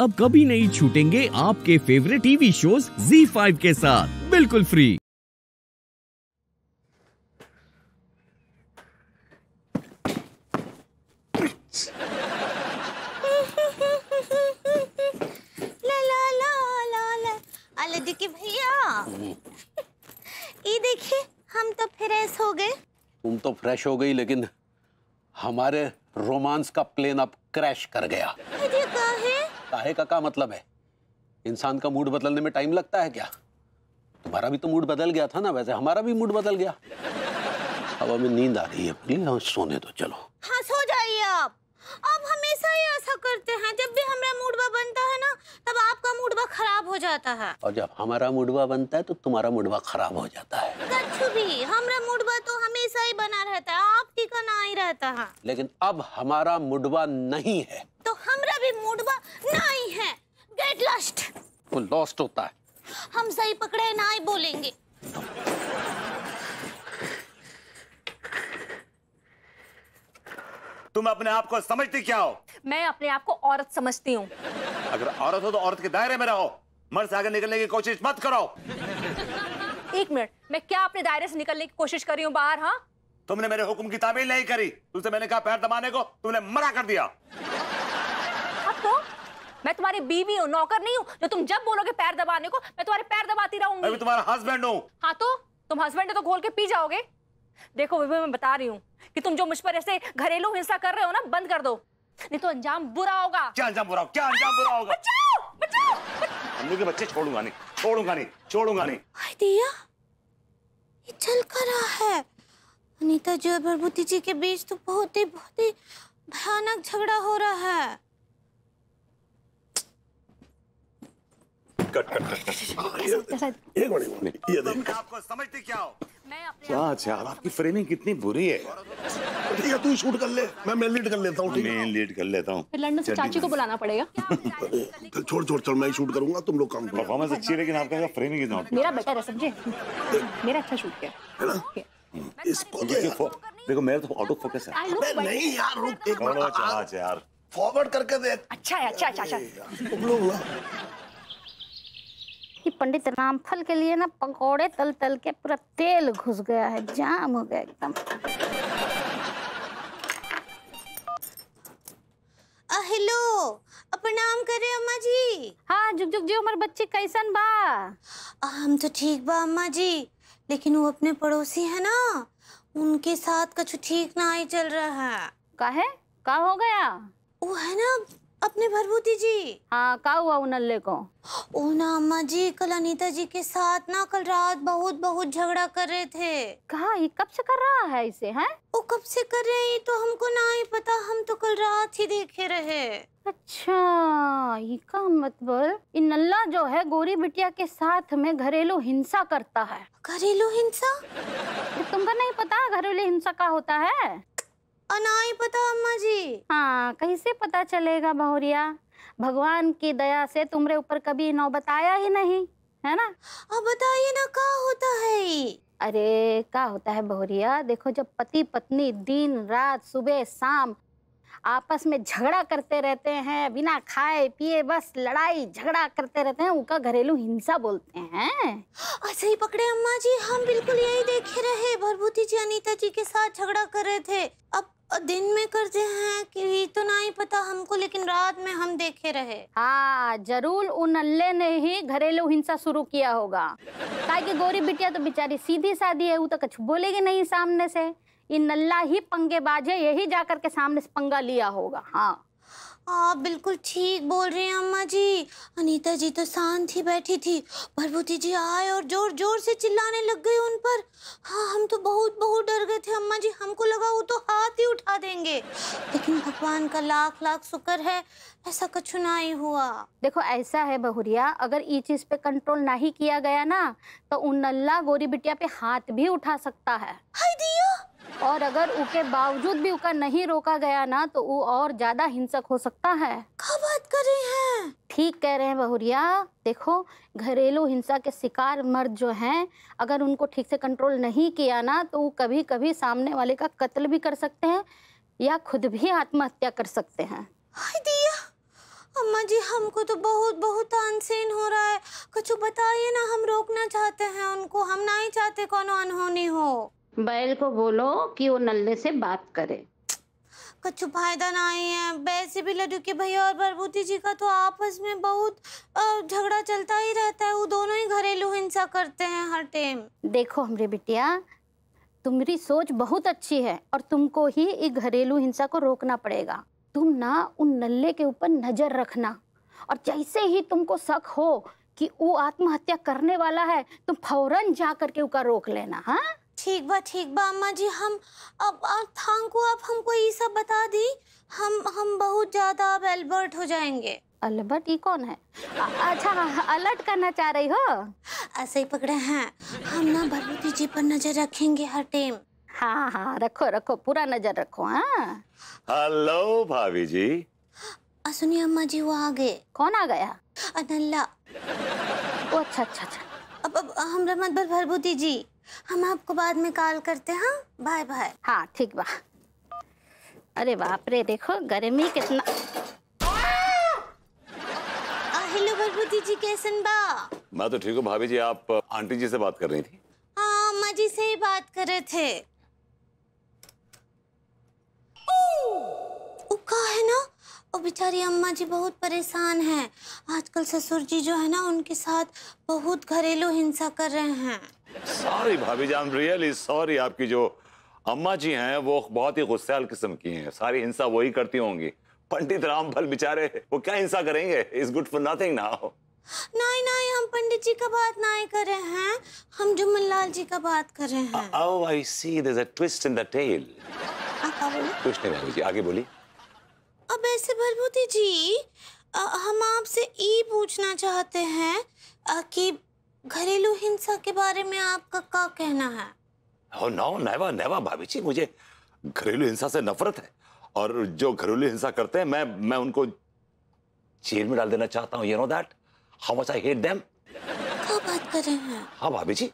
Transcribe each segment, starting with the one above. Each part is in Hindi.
अब कभी नहीं छूटेंगे आपके फेवरेट टीवी शोज Z5 के साथ बिल्कुल फ्री के भैया हम तो फ्रेश हो गए तुम तो फ्रेश हो गई लेकिन हमारे रोमांस का प्लेन अब क्रैश कर गया अरे काहे का का मतलब है इंसान का मूड बदलने में टाइम लगता है क्या तुम्हारा भी तो मूड बदल गया था ना वैसे हमारा भी मूड बदल गया अब हमें नींद आ रही है प्लीज हम हाँ, सोने दो चलो हाँ सो जाइए आप आप हमेशा ही ऐसा करते हैं जब भी हमारा मूड बनता है ना तब आप हो जाता है और जब हमारा मुडवा बनता है तो तुम्हारा मुडवा खराब हो जाता है भी हमारा मुडवा तो हमेशा ही बना रहता है आप ठीक ना ही रहता है लेकिन अब हमारा मुडवा नहीं है तो हमारा भी मुडवा नहीं है गेट लॉस्ट वो लॉस्ट होता है हम सही पकड़े ना ही बोलेंगे तुम अपने आप को समझती क्या हो मैं अपने आप को औरत समझती हूँ अगर औरत हो तो औरत के दायरे में रहो मर से आगे निकलने की कोशिश मत करो एक मिनट मैं क्या अपने दायरे से निकलने की कोशिश कर रही हूँ बाहर हाँ तुमने मेरे हुक्म की तामील नहीं करी तुमसे मैंने कहा पैर दबाने को तुमने मना कर दिया अब तो मैं तुम्हारी बीवी हूँ नौकर नहीं हूँ जो तो तुम जब बोलोगे पैर दबाने को मैं तुम्हारे पैर दबाती रहूंगी मैं तुम्हारा हस्बैंड हूँ हाँ तो तुम हस्बैंड तो घोल के पी जाओगे देखो विवे मैं बता रही हूँ कि तुम जो मुझ पर ऐसे घरेलू हिंसा कर रहे हो ना बंद कर दो नहीं तो अंजाम बुरा होगा क्या अंजाम बुरा होगा क्या अंजाम बुरा होगा बचाओ बचाओ तुम के बच्चे छोड़ूंगा नहीं छोड़ूंगा नहीं छोड़ूंगा नहीं दिया ये चल कर रहा है अनीता जी और भरभूति जी के बीच तो बहुत ही बहुत ही भयानक झगड़ा हो रहा है कट कट कट कट ये आपको समझते क्या हो क्या यार आपकी फ्रेमिंग कितनी बुरी है ठीक है तू शूट कर ले मैं मेन लीड कर लेता हूँ मेन लीड कर लेता हूँ लंडन से चाची को बुलाना पड़ेगा छोड़ छोड़ चल मैं ही शूट करूंगा तुम लोग काम परफॉर्मेंस अच्छी लेकिन आपका क्या फ्रेमिंग इज मेरा बेटर है समझे मेरा अच्छा शूट किया हम्म, इस ना इसको देखो देखो मेरा तो ऑटो फोकस है नहीं यार रुक एक मिनट अच्छा, अच्छा, यार फॉरवर्ड करके देख अच्छा है अच्छा अच्छा अच्छा तुम लोग ना कि पंडित रामफल के लिए ना पकौड़े तल तल के पूरा तेल घुस गया है जाम हो गया एकदम हेलो प्रणाम करे अम्मा जी हाँ जुग जुग जी हमारे बच्चे कैसन बा हम तो ठीक बा अम्मा जी लेकिन वो अपने पड़ोसी है ना उनके साथ कुछ ठीक ना ही चल रहा है का है का हो गया वो है ना अपने भरभूति जी हाँ का हुआ उनल्ले को ओ अम्मा जी कल अनिता जी के साथ ना कल रात बहुत बहुत झगड़ा कर रहे थे कहा ये कब से कर रहा है इसे है वो कब से कर रहे हैं तो हमको ना ही पता हम तो कल रात ही देखे रहे अच्छा ये का मतलब इन नल्ला जो है गोरी बिटिया के साथ में घरेलू हिंसा करता है घरेलू हिंसा तुमको नहीं पता घरेलू हिंसा का होता है नहीं पता अम्मा जी हाँ कैसे पता चलेगा बहुरिया भगवान की दया से तुम्हारे ऊपर कभी नौबत आया ही नहीं है ना अब बताइए ना क्या होता है अरे क्या होता है बहुरिया देखो जब पति पत्नी दिन रात सुबह शाम आपस में झगड़ा करते रहते हैं बिना खाए पिए बस लड़ाई झगड़ा करते रहते हैं उनका घरेलू हिंसा बोलते हैं ऐसे ही पकड़े अम्मा जी हम बिल्कुल यही देखे रहे भरभूति जी अनीता जी के साथ झगड़ा कर रहे थे अब दिन में करते हैं कि तो नहीं पता हमको लेकिन रात में हम देखे रहे हाँ जरूर उन अल्ले ने ही घरेलू हिंसा शुरू किया होगा ताकि गोरी बिटिया तो बेचारी सीधी सादी है वो तो कुछ बोलेगी नहीं सामने से ये नल्ला ही पंगे बाजे यही जाकर के सामने से पंगा लिया होगा हाँ आप बिल्कुल ठीक बोल रहे हैं अम्मा जी अनीता जी तो शांत ही बैठी थी भरभूति जी आए और जोर जोर से चिल्लाने लग गए उन पर हाँ हम तो बहुत बहुत डर गए थे अम्मा जी हमको लगा जाएंगे लेकिन भगवान का लाख लाख शुक्र है ऐसा कुछ ही हुआ देखो ऐसा है बहुरिया अगर ये चीज पे कंट्रोल नहीं किया गया ना तो उन नल्ला गोरी बिटिया पे हाथ भी उठा सकता है और अगर उसके बावजूद भी उसका नहीं रोका गया ना तो वो और ज्यादा हिंसक हो सकता है क्या बात कर रहे हैं ठीक कह रहे हैं बहुरिया देखो घरेलू हिंसा के शिकार मर्द जो हैं अगर उनको ठीक से कंट्रोल नहीं किया ना तो वो कभी कभी सामने वाले का कत्ल भी कर सकते हैं या खुद भी आत्महत्या कर सकते हैं दिया अम्मा जी हमको तो बहुत बहुत अनसेन हो रहा है कुछ बताइए ना हम रोकना चाहते हैं उनको हम ना ही चाहते कौन अनहोनी हो बैल को बोलो कि वो नल्ले से बात करे कुछ फायदा ना ही है वैसे भी लड्डू के भैया और बरबूती जी का तो आपस में बहुत झगड़ा चलता ही रहता है वो दोनों ही घरेलू हिंसा करते हैं हर टाइम देखो हमरे बिटिया तुम्हारी सोच बहुत अच्छी है और तुमको ही इस घरेलू हिंसा को रोकना पड़ेगा तुम ना उन नल्ले के ऊपर नज़र रखना और जैसे ही तुमको शक हो कि वो आत्महत्या करने वाला है तुम फौरन जा करके उसका रोक लेना हा? ठीक बा ठीक बा अम्मा जी हम अब थैंक यू आप हमको ये सब बता दी हम हम बहुत ज़्यादा अब एल्बर्ट हो जाएंगे अलबर्ट ये कौन है आ, अच्छा हाँ, हाँ, अलर्ट करना चाह रही हो ऐसे ही पकड़े हैं हम ना भगवती जी पर नजर रखेंगे हर टाइम हाँ हाँ रखो रखो पूरा नजर रखो हाँ हेलो भाभी जी सुनिए अम्मा जी वो आ गए कौन आ गया अनल्ला ओ अच्छा अच्छा अच्छा अब अब हम रमत भर भरभूति जी हम आपको बाद में कॉल करते हैं हाँ? बाय बाय हाँ ठीक बा अरे बाप रे देखो गर्मी कितना हेलो भगवती जी कैसन बा मैं तो ठीक हूँ भाभी जी आप आंटी जी से बात कर रही थी हाँ अम्मा जी से ही बात कर रहे थे उका है ना वो बेचारी अम्मा जी बहुत परेशान हैं आजकल ससुर जी जो है ना उनके साथ बहुत घरेलू हिंसा कर रहे हैं सॉरी भाभी जान रियली सॉरी आपकी जो अम्मा जी हैं वो बहुत ही गुस्सेल किस्म की हैं सारी हिंसा वही करती होंगी पंडित रामफल बिचारे वो क्या हिंसा करेंगे is good for nothing now नहीं नहीं हम पंडित जी का बात नहीं कर रहे हैं हम जुम्मन लाल जी का बात कर रहे हैं oh I see there is a twist in the tale कुछ नहीं बाबू जी आगे बोली अब ऐसे भरभूति जी आ, हम आपसे ये पूछना चाहते हैं आ, कि घरेलू हिंसा के बारे में आपका क्या कहना है ओह नो नेवर नेवर भाभी जी मुझे घरेलू हिंसा से नफरत है और जो घरेलू हिंसा करते हैं मैं मैं उनको जेल में डाल देना चाहता हूँ you know that how much I hate them क्या बात कर रहे हैं हाँ भाभी जी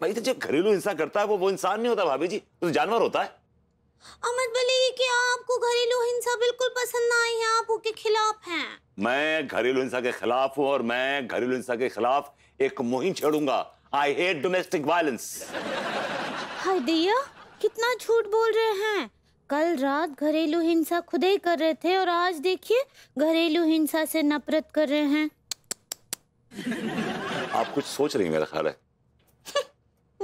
भाई तो जो घरेलू हिंसा करता है वो वो इंसान नहीं होता भाभी जी तो जानवर होता है अमित भले ये कि आपको घरेलू हिंसा बिल्कुल पसंद ना आई है आप उसके खिलाफ हैं मैं घरेलू हिंसा के खिलाफ हूँ और मैं घरेलू हिंसा के खिलाफ एक मुहिम छेड़ूंगा I hate domestic violence hi dear कितना झूठ बोल रहे हैं कल रात घरेलू हिंसा खुद ही कर रहे थे और आज देखिए घरेलू हिंसा से नफरत कर रहे हैं आप कुछ सोच रही मेरा ख्याल है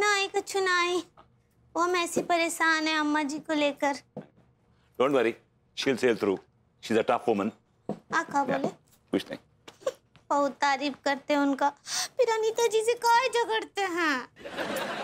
ना ही कुछ ना ही वो हम ऐसे परेशान है अम्मा जी को लेकर don't worry she will sail through she is a tough woman आ आका बोले कुछ नहीं बहुत तारीफ करते हैं उनका फिर अनीता जी से काय झगड़ते हैं